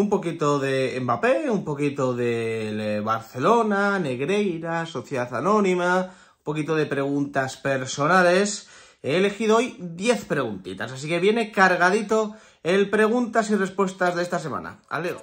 un poquito de Mbappé, un poquito de eh, Barcelona, Negreira, Sociedad Anónima, un poquito de preguntas personales. He elegido hoy 10 preguntitas, así que viene cargadito el preguntas y respuestas de esta semana. Aleo.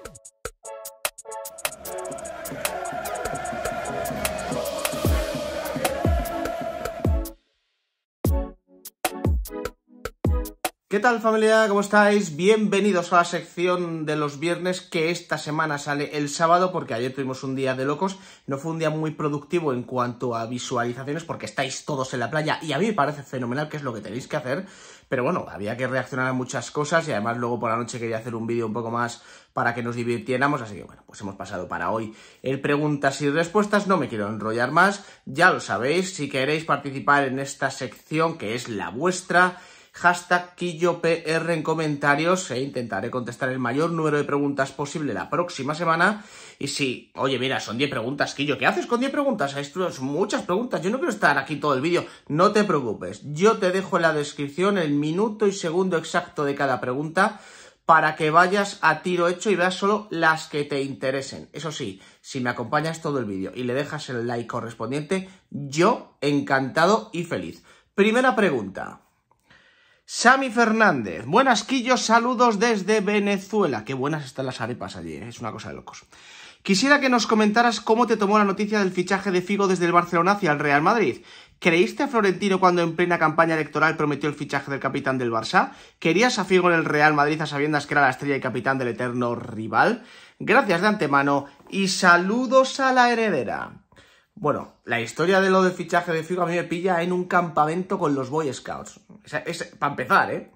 ¿Qué tal familia? ¿Cómo estáis? Bienvenidos a la sección de los viernes que esta semana sale el sábado porque ayer tuvimos un día de locos, no fue un día muy productivo en cuanto a visualizaciones porque estáis todos en la playa y a mí me parece fenomenal que es lo que tenéis que hacer, pero bueno, había que reaccionar a muchas cosas y además luego por la noche quería hacer un vídeo un poco más para que nos divirtiéramos, así que bueno, pues hemos pasado para hoy el preguntas y respuestas, no me quiero enrollar más, ya lo sabéis, si queréis participar en esta sección que es la vuestra, hashtag KilloPR en comentarios e intentaré contestar el mayor número de preguntas posible la próxima semana. Y si, oye, mira, son 10 preguntas, Quillo, ¿qué haces con 10 preguntas? Esto es muchas preguntas, yo no quiero estar aquí todo el vídeo. No te preocupes, yo te dejo en la descripción el minuto y segundo exacto de cada pregunta para que vayas a tiro hecho y veas solo las que te interesen. Eso sí, si me acompañas todo el vídeo y le dejas el like correspondiente, yo encantado y feliz. Primera pregunta. Sami Fernández, buenas Quillos, saludos desde Venezuela. Qué buenas están las arepas allí, eh. es una cosa de locos. Quisiera que nos comentaras cómo te tomó la noticia del fichaje de Figo desde el Barcelona hacia el Real Madrid. ¿Creíste a Florentino cuando en plena campaña electoral prometió el fichaje del capitán del Barça? ¿Querías a Figo en el Real Madrid a sabiendas que era la estrella y capitán del eterno rival? Gracias de antemano y saludos a la heredera. Bueno, la historia de lo de fichaje de Figo a mí me pilla en un campamento con los Boy Scouts. Es, para empezar, ¿eh?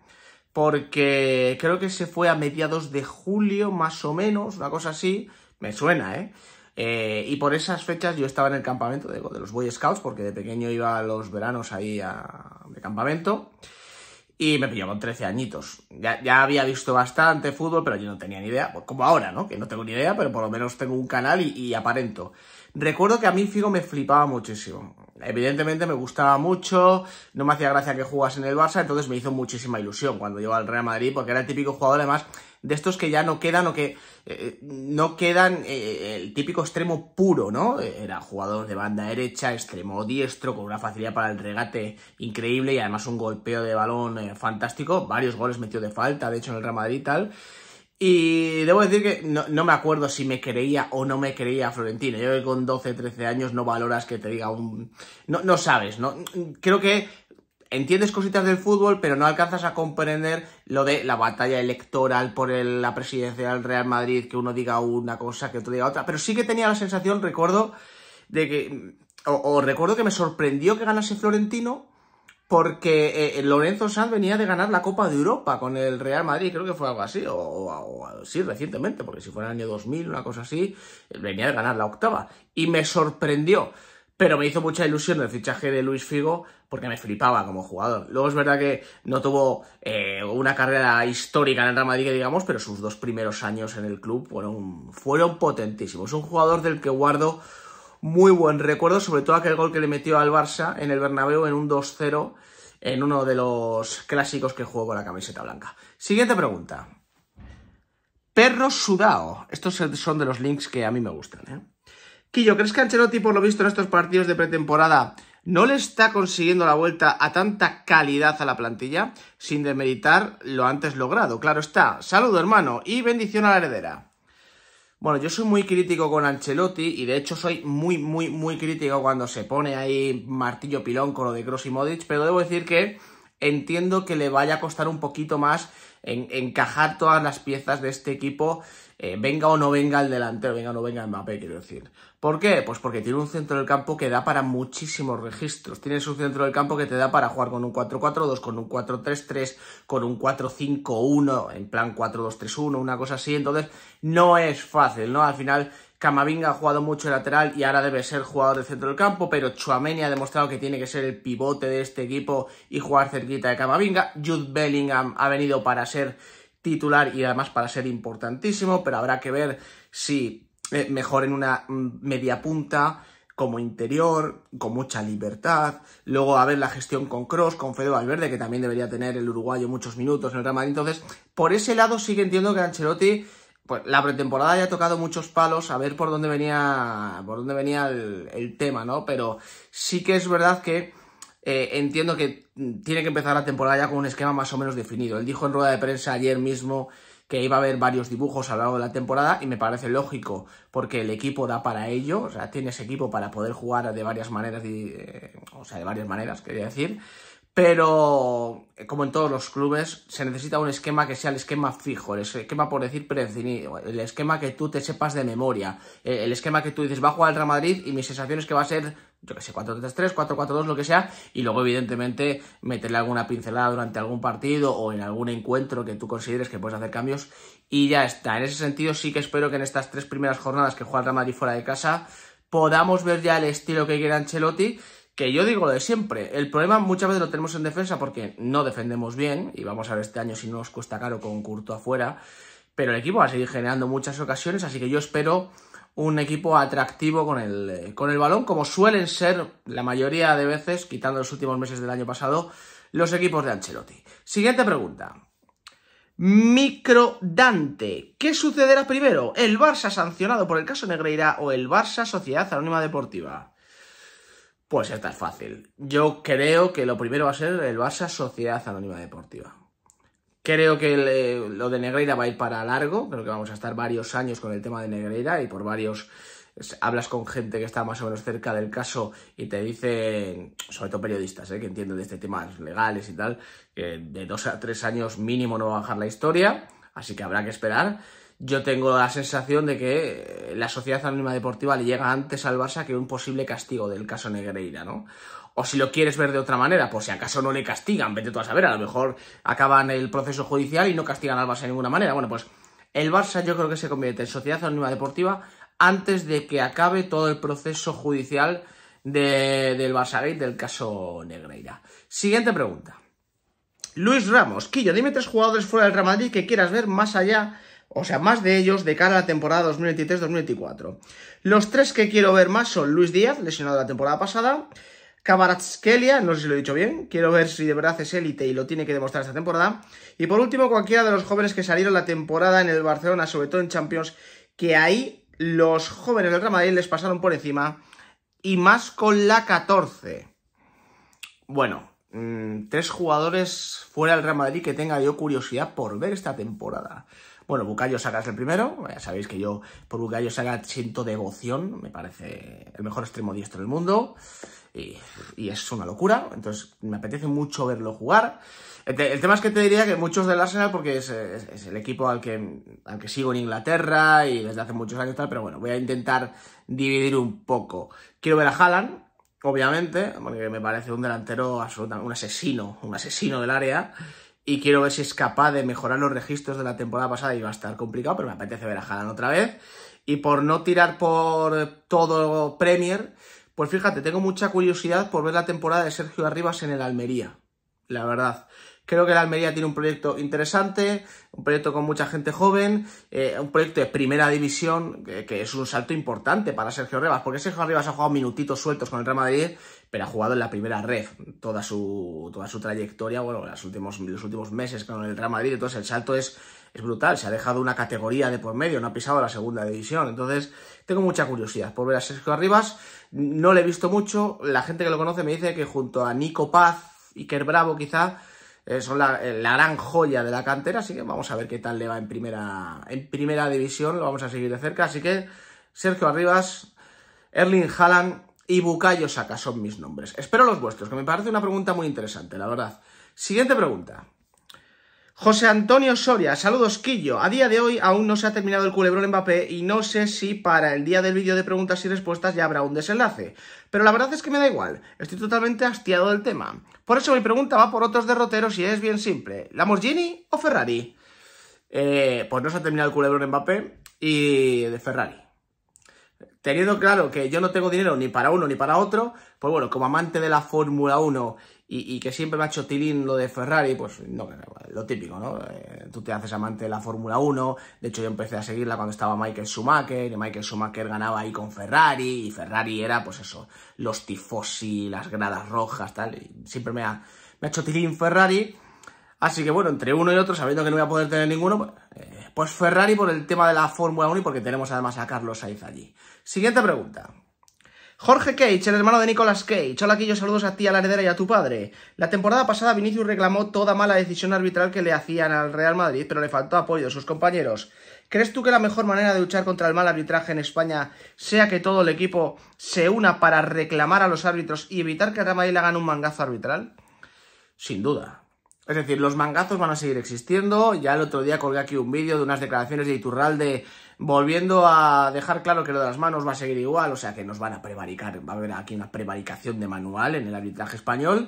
Porque creo que se fue a mediados de julio, más o menos, una cosa así. Me suena, ¿eh? eh y por esas fechas yo estaba en el campamento de, los Boy Scouts, porque de pequeño iba a los veranos ahí a, mi campamento y me pilló con 13 añitos. Ya, había visto bastante fútbol, pero yo no tenía ni idea, pues, como ahora, ¿no? Que no tengo ni idea, pero por lo menos tengo un canal y, y aparento. Recuerdo que a mí Figo me flipaba muchísimo evidentemente me gustaba mucho, no me hacía gracia que jugase en el Barça, entonces me hizo muchísima ilusión cuando llegó al Real Madrid, porque era el típico jugador además de estos que ya no quedan o que eh, eh, no quedan eh, el típico extremo puro, ¿no? Era jugador de banda derecha, extremo diestro, con una facilidad para el regate increíble y además un golpeo de balón fantástico, varios goles metió de falta, de hecho en el Real Madrid y tal. Y debo decir que no, me acuerdo si me creía o no me creía Florentino. Yo que con 12, 13 años no valoras que te diga un... No, no sabes, ¿no? Creo que entiendes cositas del fútbol, pero no alcanzas a comprender lo de la batalla electoral por la presidencia del Real Madrid, que uno diga una cosa, que otro diga otra. Pero sí que tenía la sensación, recuerdo, de que... o recuerdo que me sorprendió que ganase Florentino, porque eh, eh, Lorenzo Sanz venía de ganar la Copa de Europa con el Real Madrid, creo que fue algo así, o, sí, recientemente, porque si fue el año 2000, una cosa así, eh, venía de ganar la octava. Y me sorprendió, pero me hizo mucha ilusión el fichaje de Luis Figo, porque me flipaba como jugador. Luego es verdad que no tuvo una carrera histórica en el Real Madrid, digamos, pero sus dos primeros años en el club fueron, fueron potentísimos. Es un jugador del que guardo muy buen recuerdo, sobre todo aquel gol que le metió al Barça en el Bernabéu en un 2-0 en uno de los clásicos que jugó con la camiseta blanca. Siguiente pregunta. Perro sudao. Estos son de los links que a mí me gustan. ¿eh? Quillo, ¿crees que Ancelotti, por lo visto en estos partidos de pretemporada, no le está consiguiendo la vuelta a tanta calidad a la plantilla sin demeritar lo antes logrado? Claro está. Saludo, hermano, y bendición a la heredera. Bueno, yo soy muy crítico con Ancelotti y de hecho soy muy, muy, muy crítico cuando se pone ahí martillo pilón con lo de Kroos y Modric, pero debo decir que entiendo que le vaya a costar un poquito más en, encajar todas las piezas de este equipo, eh, venga o no venga el delantero, venga o no venga el Mbappé, quiero decir. ¿Por qué? Pues porque tiene un centro del campo que da para muchísimos registros. Tienes un centro del campo que te da para jugar con un 4-4-2, con un 4-3-3, con un 4-5-1, en plan 4-2-3-1, una cosa así. Entonces, no es fácil, ¿no? Al final, Camavinga ha jugado mucho de lateral y ahora debe ser jugador de centro del campo, pero Chuameni ha demostrado que tiene que ser el pivote de este equipo y jugar cerquita de Camavinga. Jude Bellingham ha venido para ser titular y además para ser importantísimo, pero habrá que ver si mejor en una mm, media punta, como interior, con mucha libertad. Luego, a ver, la gestión con Cross, con Fede Valverde, que también debería tener el uruguayo muchos minutos en el Real Entonces, por ese lado sí que entiendo que Ancelotti, pues la pretemporada ya ha tocado muchos palos, a ver por dónde venía, por dónde venía el, tema, ¿no? Pero sí que es verdad que eh, entiendo que mm, tiene que empezar la temporada ya con un esquema más o menos definido. Él dijo en rueda de prensa ayer mismo que iba a haber varios dibujos a lo largo de la temporada y me parece lógico porque el equipo da para ello, o sea, tienes equipo para poder jugar de varias maneras, de, eh, o sea, de varias maneras, quería decir. Pero, eh, como en todos los clubes, se necesita un esquema que sea el esquema fijo, el esquema, por decir, predefinido, el esquema que tú te sepas de memoria, eh, el esquema que tú dices, va a jugar el Real Madrid y mi sensación es que va a ser, yo que sé, 4-3-3, 4-4-2, lo que sea, y luego, evidentemente, meterle alguna pincelada durante algún partido o en algún encuentro que tú consideres que puedes hacer cambios y ya está. En ese sentido, sí que espero que en estas tres primeras jornadas que juega el Real Madrid fuera de casa podamos ver ya el estilo que quiere Ancelotti que yo digo lo de siempre, el problema muchas veces lo tenemos en defensa porque no defendemos bien, y vamos a ver este año si no nos cuesta caro con Curto afuera, pero el equipo va a seguir generando muchas ocasiones, así que yo espero un equipo atractivo con el, con el balón, como suelen ser la mayoría de veces, quitando los últimos meses del año pasado, los equipos de Ancelotti. Siguiente pregunta. Micro Dante. ¿Qué sucederá primero? ¿El Barça sancionado por el caso Negreira o el Barça Sociedad Anónima Deportiva? Pues esta es fácil. Yo creo que lo primero va a ser el Barça Sociedad Anónima Deportiva. Creo que lo de Negreira va a ir para largo, creo que vamos a estar varios años con el tema de Negreira y por varios hablas con gente que está más o menos cerca del caso y te dicen, sobre todo periodistas eh, que entienden de este tema legales y tal, que de dos a tres años mínimo no va a bajar la historia, así que habrá que esperar yo tengo la sensación de que eh, la Sociedad Anónima Deportiva le llega antes al Barça que un posible castigo del caso Negreira, ¿no? O si lo quieres ver de otra manera, por si acaso no le castigan, vete tú a saber, a lo mejor acaban el proceso judicial y no castigan al Barça de ninguna manera. Bueno, pues el Barça yo creo que se convierte en Sociedad Anónima Deportiva antes de que acabe todo el proceso judicial del Barça Gate del caso Negreira. Siguiente pregunta. Luis Ramos, Quillo, dime tres jugadores fuera del Real Madrid que quieras ver más allá o sea, más de ellos de cara a la temporada 2023-2024. Los tres que quiero ver más son Luis Díaz, lesionado la temporada pasada, Kelia, no sé si lo he dicho bien, quiero ver si de verdad es élite y lo tiene que demostrar esta temporada, y por último cualquiera de los jóvenes que salieron la temporada en el Barcelona, sobre todo en Champions, que ahí los jóvenes del Real Madrid les pasaron por encima, y más con la 14. Bueno, mm, tres jugadores fuera del Real Madrid que tenga yo curiosidad por ver esta temporada. Bueno, Bukayo Saga es el primero. Ya sabéis que yo por Bukayo Saga siento devoción. Me parece el mejor extremo diestro del mundo. Y, es una locura. Entonces me apetece mucho verlo jugar. El, tema es que te diría que muchos del Arsenal, porque es, el equipo al que, al que sigo en Inglaterra y desde hace muchos años tal, pero bueno, voy a intentar dividir un poco. Quiero ver a Haaland, obviamente, porque me parece un delantero absolutamente, un asesino, un asesino del área y quiero ver si es capaz de mejorar los registros de la temporada pasada y va a estar complicado, pero me apetece ver a Haaland otra vez. Y por no tirar por todo Premier, pues fíjate, tengo mucha curiosidad por ver la temporada de Sergio Arribas en el Almería, la verdad. Creo que el Almería tiene un proyecto interesante, un proyecto con mucha gente joven, eh, un proyecto de primera división, que, es un salto importante para Sergio Arribas, porque Sergio Arribas ha jugado minutitos sueltos con el Real Madrid pero ha jugado en la primera red toda su, toda su trayectoria, bueno, los últimos, los últimos meses con el Real Madrid, entonces el salto es, es brutal, se ha dejado una categoría de por medio, no ha pisado la segunda división, entonces tengo mucha curiosidad por ver a Sergio Arribas, no le he visto mucho, la gente que lo conoce me dice que junto a Nico Paz, Iker Bravo quizá, eh, son eh, la, gran joya de la cantera, así que vamos a ver qué tal le va en primera, en primera división, lo vamos a seguir de cerca, así que Sergio Arribas, Erling Haaland, y Bucayo, Saka son mis nombres. Espero los vuestros, que me parece una pregunta muy interesante, la verdad. Siguiente pregunta. José Antonio Soria, saludos Quillo. A día de hoy aún no se ha terminado el culebrón Mbappé y no sé si para el día del vídeo de preguntas y respuestas ya habrá un desenlace. Pero la verdad es que me da igual, estoy totalmente hastiado del tema. Por eso mi pregunta va por otros derroteros y es bien simple. Gini o Ferrari? Eh, pues no se ha terminado el culebrón Mbappé y de Ferrari. Teniendo claro que yo no tengo dinero ni para uno ni para otro, pues bueno, como amante de la Fórmula 1 y, que siempre me ha hecho tilín lo de Ferrari, pues no, lo típico, ¿no? Eh, tú te haces amante de la Fórmula 1, de hecho yo empecé a seguirla cuando estaba Michael Schumacher, y Michael Schumacher ganaba ahí con Ferrari, y Ferrari era, pues eso, los tifosi, las gradas rojas, tal, y siempre me ha, me ha hecho tilín Ferrari, así que bueno, entre uno y otro, sabiendo que no voy a poder tener ninguno, pues... Eh, pues Ferrari por el tema de la Fórmula 1 y porque tenemos además a Carlos Sainz allí. Siguiente pregunta. Jorge Cage, el hermano de Nicolas Cage. Hola, Quillo, saludos a ti, a la heredera y a tu padre. La temporada pasada Vinicius reclamó toda mala decisión arbitral que le hacían al Real Madrid, pero le faltó apoyo de sus compañeros. ¿Crees tú que la mejor manera de luchar contra el mal arbitraje en España sea que todo el equipo se una para reclamar a los árbitros y evitar que Real Madrid le hagan un mangazo arbitral? Sin duda. Es decir, los mangazos van a seguir existiendo. Ya el otro día colgué aquí un vídeo de unas declaraciones de Iturralde volviendo a dejar claro que lo de las manos va a seguir igual, o sea que nos van a prevaricar, va a haber aquí una prevaricación de manual en el arbitraje español.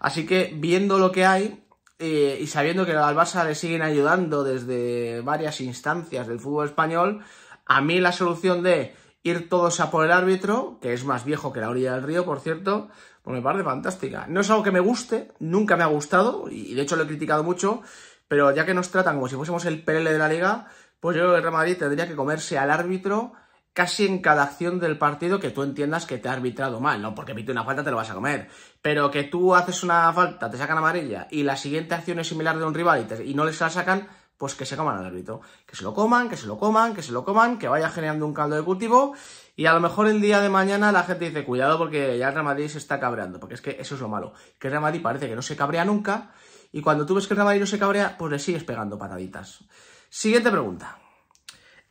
Así que viendo lo que hay eh, y sabiendo que al Barça le siguen ayudando desde varias instancias del fútbol español, a mí la solución de ir todos a por el árbitro, que es más viejo que la orilla del río, por cierto, pues me parece fantástica. No es algo que me guste, nunca me ha gustado, y de hecho lo he criticado mucho, pero ya que nos tratan como si fuésemos el PL de la liga, pues yo creo que el Real Madrid tendría que comerse al árbitro casi en cada acción del partido que tú entiendas que te ha arbitrado mal, no porque pite una falta te lo vas a comer, pero que tú haces una falta, te sacan amarilla y la siguiente acción es similar de un rival y, y no les la sacan, pues que se coman al árbitro. Que se lo coman, que se lo coman, que se lo coman, que vaya generando un caldo de cultivo. Y a lo mejor el día de mañana la gente dice, cuidado porque ya el Real se está cabreando. Porque es que eso es lo malo. Que el Real parece que no se cabrea nunca. Y cuando tú ves que el Real no se cabrea, pues le sigues pegando pataditas. Siguiente pregunta.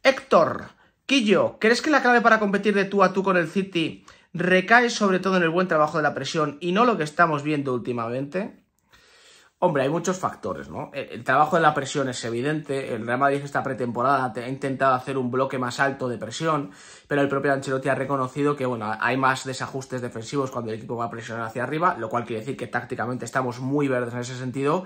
Héctor, Quillo, ¿crees que la clave para competir de tú a tú con el City recae sobre todo en el buen trabajo de la presión y no lo que estamos viendo últimamente? Hombre, hay muchos factores, ¿no? El, trabajo de la presión es evidente. El Real Madrid esta pretemporada ha intentado hacer un bloque más alto de presión, pero el propio Ancelotti ha reconocido que, bueno, hay más desajustes defensivos cuando el equipo va a presionar hacia arriba, lo cual quiere decir que tácticamente estamos muy verdes en ese sentido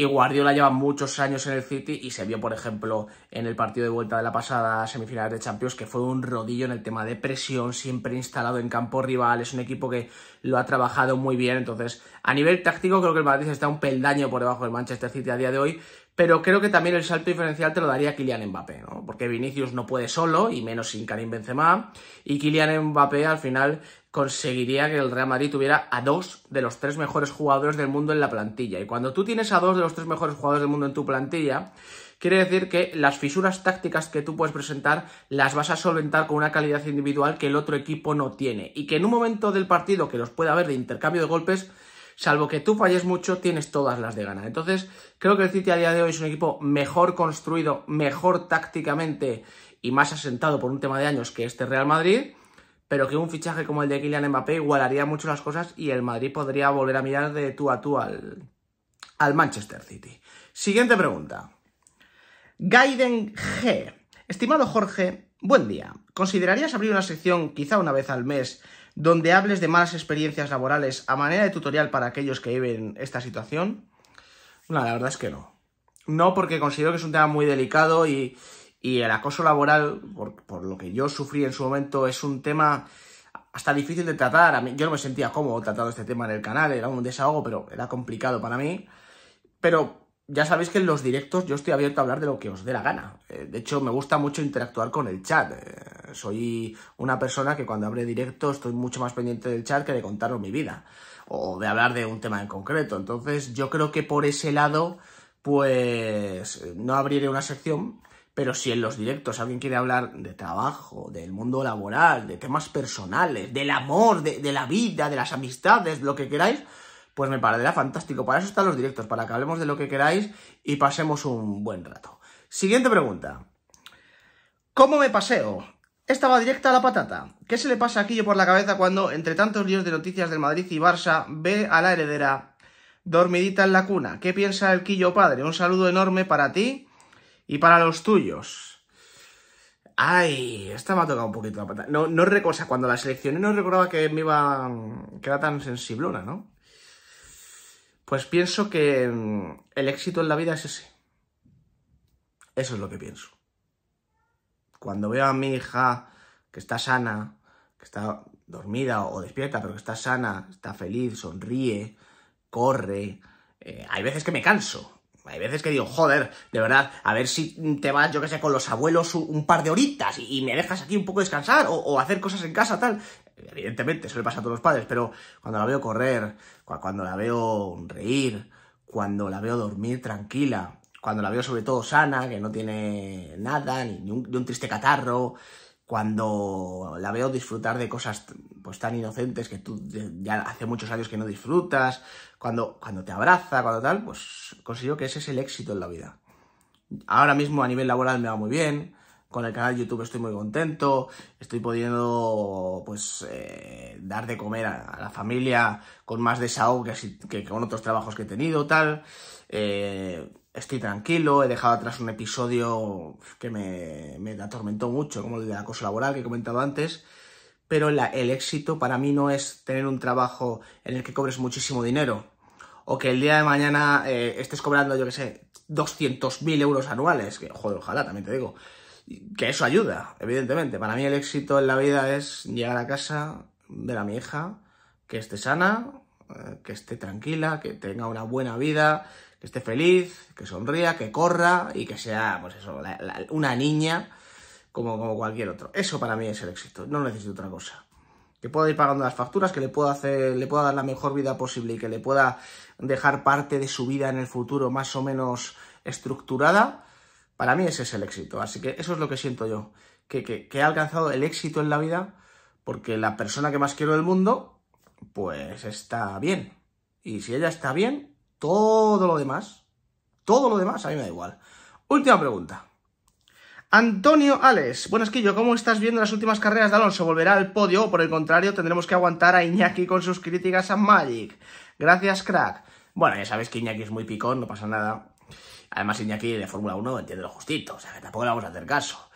y Guardiola lleva muchos años en el City y se vio, por ejemplo, en el partido de vuelta de la pasada semifinal de Champions que fue un rodillo en el tema de presión, siempre instalado en campo rival, es un equipo que lo ha trabajado muy bien, entonces a nivel táctico creo que el Madrid está un peldaño por debajo del Manchester City a día de hoy, pero creo que también el salto diferencial te lo daría Kylian Mbappé, ¿no? Porque Vinicius no puede solo, y menos sin Karim Benzema, y Kylian Mbappé al final conseguiría que el Real Madrid tuviera a dos de los tres mejores jugadores del mundo en la plantilla. Y cuando tú tienes a dos de los tres mejores jugadores del mundo en tu plantilla, quiere decir que las fisuras tácticas que tú puedes presentar las vas a solventar con una calidad individual que el otro equipo no tiene. Y que en un momento del partido que los pueda haber de intercambio de golpes, salvo que tú falles mucho, tienes todas las de gana. Entonces, creo que el City a día de hoy es un equipo mejor construido, mejor tácticamente y más asentado por un tema de años que este Real Madrid, pero que un fichaje como el de Kylian Mbappé igualaría mucho las cosas y el Madrid podría volver a mirar de tú a tú al, al Manchester City. Siguiente pregunta. Gaiden G. Estimado Jorge, buen día. ¿Considerarías abrir una sección quizá una vez al mes donde hables de malas experiencias laborales a manera de tutorial para aquellos que viven esta situación? No, la verdad es que no. No, porque considero que es un tema muy delicado y, el acoso laboral, por, lo que yo sufrí en su momento, es un tema hasta difícil de tratar. yo no me sentía cómodo tratando este tema en el canal, era un desahogo, pero era complicado para mí. Pero ya sabéis que en los directos yo estoy abierto a hablar de lo que os dé la gana. Eh, de hecho, me gusta mucho interactuar con el chat. Eh, soy una persona que cuando abre directo estoy mucho más pendiente del chat que de contaros mi vida o de hablar de un tema en concreto. Entonces yo creo que por ese lado, pues eh, no abriré una sección, pero si en los directos alguien quiere hablar de trabajo, del mundo laboral, de temas personales, del amor, de, la vida, de las amistades, lo que queráis, pues me parecerá fantástico. Para eso están los directos, para que hablemos de lo que queráis y pasemos un buen rato. Siguiente pregunta. ¿Cómo me paseo? Esta va directa a la patata. ¿Qué se le pasa a Quillo por la cabeza cuando, entre tantos líos de noticias del Madrid y Barça, ve a la heredera dormidita en la cuna? ¿Qué piensa el Quillo padre? Un saludo enorme para ti y para los tuyos. Ay, esta me ha tocado un poquito la patata. No, no recosa, cuando la seleccioné no recordaba que me iba. que era tan sensiblona, ¿no? Pues pienso que mm, el éxito en la vida es ese. Eso es lo que pienso cuando veo a mi hija que está sana, que está dormida o despierta, pero que está sana, está feliz, sonríe, corre, eh, hay veces que me canso. Hay veces que digo, joder, de verdad, a ver si te vas, yo que sé, con los abuelos un par de horitas y, me dejas aquí un poco descansar o, hacer cosas en casa, tal. Evidentemente, eso le pasa a todos los padres, pero cuando la veo correr, cuando la veo reír, cuando la veo dormir tranquila, cuando la veo sobre todo sana, que no tiene nada, ni un, de un triste catarro, cuando la veo disfrutar de cosas pues tan inocentes que tú ya hace muchos años que no disfrutas, cuando, cuando te abraza, cuando tal, pues considero que ese es el éxito en la vida. Ahora mismo a nivel laboral me va muy bien, con el canal de YouTube estoy muy contento, estoy pudiendo pues eh, dar de comer a, la familia con más desahogo que, con otros trabajos que he tenido, tal. Eh, estoy tranquilo, he dejado atrás un episodio que me, me atormentó mucho, como el de acoso laboral que he comentado antes, pero el éxito para mí no es tener un trabajo en el que cobres muchísimo dinero, o que el día de mañana eh, estés cobrando, yo qué sé, 200.000 euros anuales, que joder, ojalá, también te digo, que eso ayuda, evidentemente. Para mí el éxito en la vida es llegar a casa, ver a mi hija, que esté sana, eh, que esté tranquila, que tenga una buena vida, que esté feliz, que sonría, que corra y que sea, pues eso, una niña como, como cualquier otro. Eso para mí es el éxito, no necesito otra cosa. Que pueda ir pagando las facturas, que le pueda, hacer, le pueda dar la mejor vida posible y que le pueda dejar parte de su vida en el futuro más o menos estructurada, para mí ese es el éxito. Así que eso es lo que siento yo, que, que, que he alcanzado el éxito en la vida porque la persona que más quiero del mundo, pues está bien. Y si ella está bien, todo lo demás, todo lo demás a mí me da igual. Última pregunta. Antonio Alex, buenas yo ¿cómo estás viendo las últimas carreras de Alonso? ¿Volverá al podio o por el contrario tendremos que aguantar a Iñaki con sus críticas a Magic? Gracias, crack. Bueno, ya sabes que Iñaki es muy picón, no pasa nada. Además, Iñaki de Fórmula 1 entiende lo justito, o sea tampoco le vamos a hacer caso.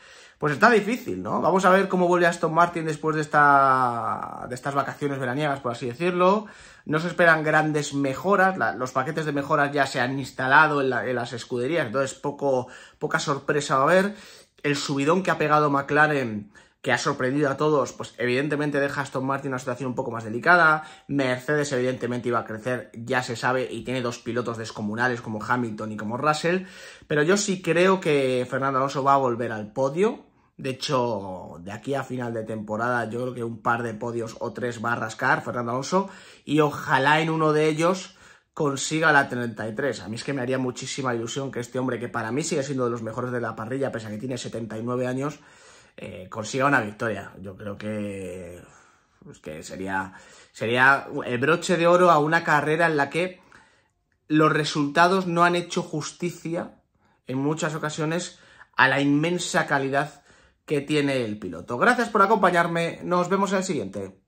Pues está difícil, ¿no? Vamos a ver cómo vuelve Aston Martin después de, estas vacaciones veraniegas, por así decirlo. No se esperan grandes mejoras, los paquetes de mejoras ya se han instalado en, las escuderías, entonces poco, poca sorpresa va a haber. El subidón que ha pegado McLaren, que ha sorprendido a todos, pues evidentemente deja a Aston Martin en una situación un poco más delicada. Mercedes evidentemente iba a crecer, ya se sabe, y tiene dos pilotos descomunales como Hamilton y como Russell. Pero yo sí creo que Fernando Alonso va a volver al podio, de hecho, de aquí a final de temporada yo creo que un par de podios o tres va a rascar Fernando Alonso y ojalá en uno de ellos consiga la 33. A mí es que me haría muchísima ilusión que este hombre, que para mí sigue siendo de los mejores de la parrilla, pese a que tiene 79 años, eh, consiga una victoria. Yo creo que, que sería, sería el broche de oro a una carrera en la que los resultados no han hecho justicia en muchas ocasiones a la inmensa calidad que tiene el piloto. Gracias por acompañarme, nos vemos en el siguiente.